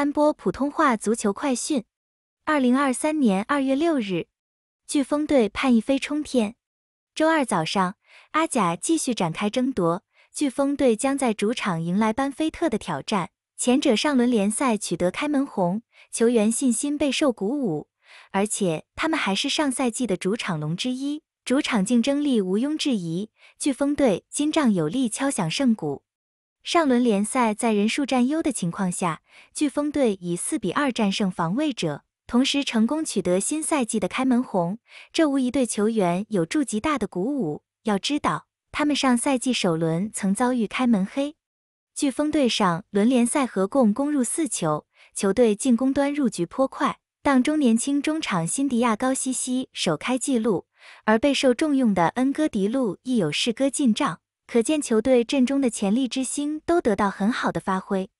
三波普通话足球快讯：二零二三年二月六日，飓风队盼一飞冲天。周二早上，阿贾继续展开争夺，飓风队将在主场迎来班菲特的挑战。前者上轮联赛取得开门红，球员信心备受鼓舞，而且他们还是上赛季的主场龙之一，主场竞争力毋庸置疑。飓风队金帐有力敲响圣鼓。上轮联赛在人数占优的情况下，飓风队以四比二战胜防卫者，同时成功取得新赛季的开门红。这无疑对球员有助极大的鼓舞。要知道，他们上赛季首轮曾遭遇开门黑。飓风队上轮联赛合共攻入四球，球队进攻端入局颇快。当中年轻中场辛迪亚高西西首开纪录，而备受重用的恩戈迪路亦有试歌进账。可见球队阵中的潜力之星都得到很好的发挥。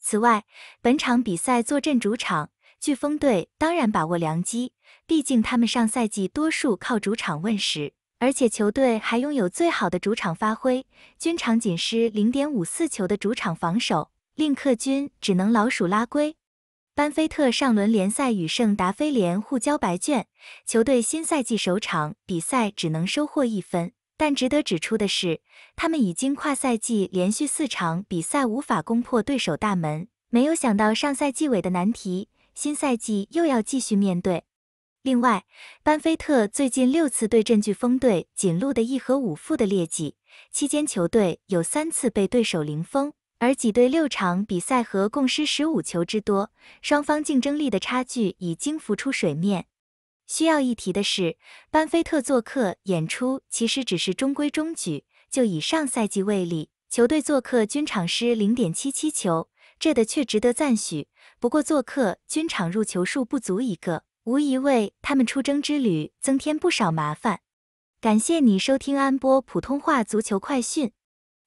此外，本场比赛坐镇主场，飓风队当然把握良机。毕竟他们上赛季多数靠主场问时，而且球队还拥有最好的主场发挥，均场仅失零点五四球的主场防守，令客军只能老鼠拉龟。班菲特上轮联赛与圣达菲联互交白卷，球队新赛季首场比赛只能收获一分。但值得指出的是，他们已经跨赛季连续四场比赛无法攻破对手大门，没有想到上赛季尾的难题，新赛季又要继续面对。另外，班菲特最近六次对阵飓风队仅录得一和五负的劣迹，期间球队有三次被对手零封，而几队六场比赛和共失十五球之多，双方竞争力的差距已经浮出水面。需要一提的是，班菲特做客演出其实只是中规中矩。就以上赛季为例，球队做客均场失零点七七球，这的却值得赞许。不过做客均场入球数不足一个，无疑为他们出征之旅增添不少麻烦。感谢你收听安波普通话足球快讯，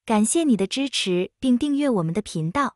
感谢你的支持并订阅我们的频道。